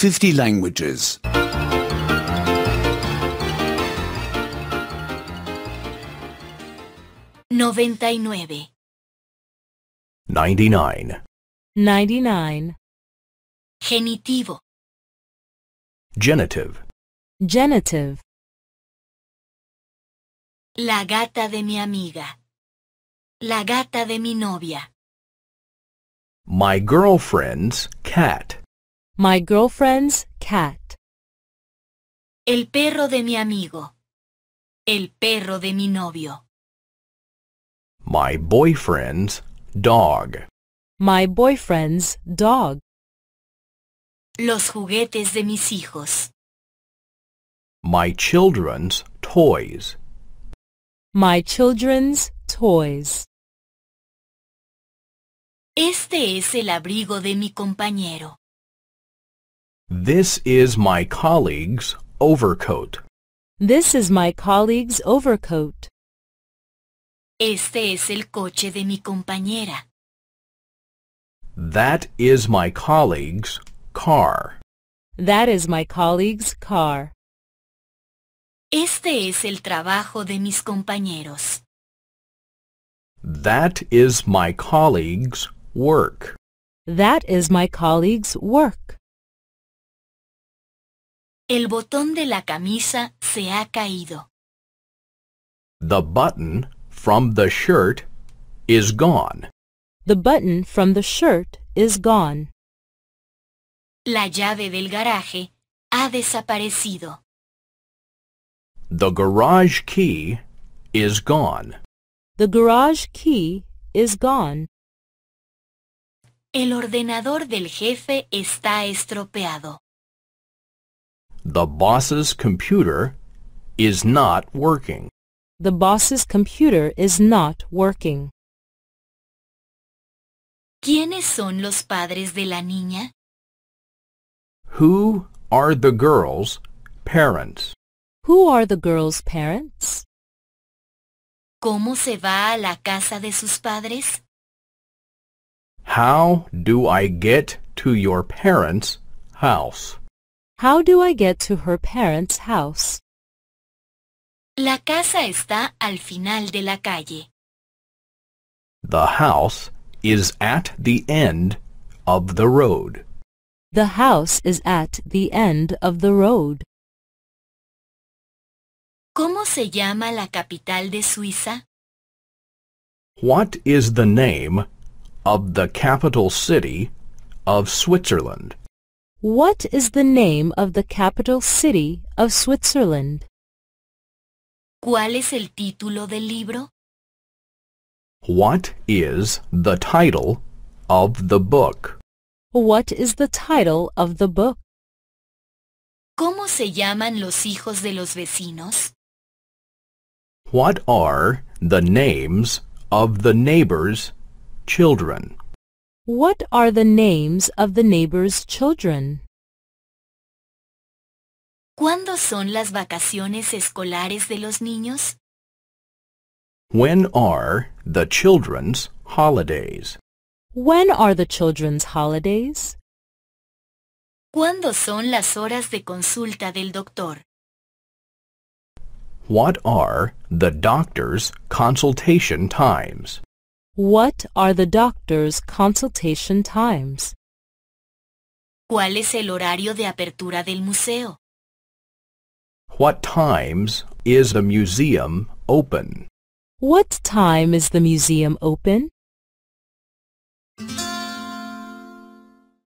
50 languages. 99. 99. 99. Genitivo. Genitive. Genitive. La gata de mi amiga. La gata de mi novia. My girlfriend's cat. My girlfriend's cat. El perro de mi amigo. El perro de mi novio. My boyfriend's dog. My boyfriend's dog. Los juguetes de mis hijos. My children's toys. My children's toys. Este es el abrigo de mi compañero. This is my colleague's overcoat. This is my colleague's overcoat. Este es el coche de mi compañera. That is my colleague's car. That is my colleague's car. Este es el trabajo de mis compañeros. That is my colleague's work. That is my colleague's work. El botón de la camisa se ha caído. The button from the shirt is gone. The button from the shirt is gone. La llave del garaje ha desaparecido. The garage key is gone. The garage key is gone. El ordenador del jefe está estropeado. The boss's computer is not working. The boss's computer is not working. ¿Quiénes son los padres de la niña? Who are the girl's parents? Who are the girl's parents? ¿Cómo se va a la casa de sus padres? How do I get to your parents' house? How do I get to her parents' house? La casa está al final de la calle. The house is at the end of the road. The house is at the end of the road. ¿Cómo se llama la capital de Suiza? What is the name of the capital city of Switzerland? What is the name of the capital city of Switzerland? ¿Cuál es el título del libro? What is the title of the book? What is the title of the book? ¿Cómo se llaman los hijos de los vecinos? What are the names of the neighbor's children? What are the names of the neighbor's children? ¿Cuándo son las vacaciones escolares de los niños? When are the children's holidays? When are the children's holidays? ¿Cuándo son las horas de consulta del doctor? What are the doctor's consultation times? What are the doctor's consultation times? ¿Cuál es el horario de apertura del museo? What times is the museum open? What time is the museum open?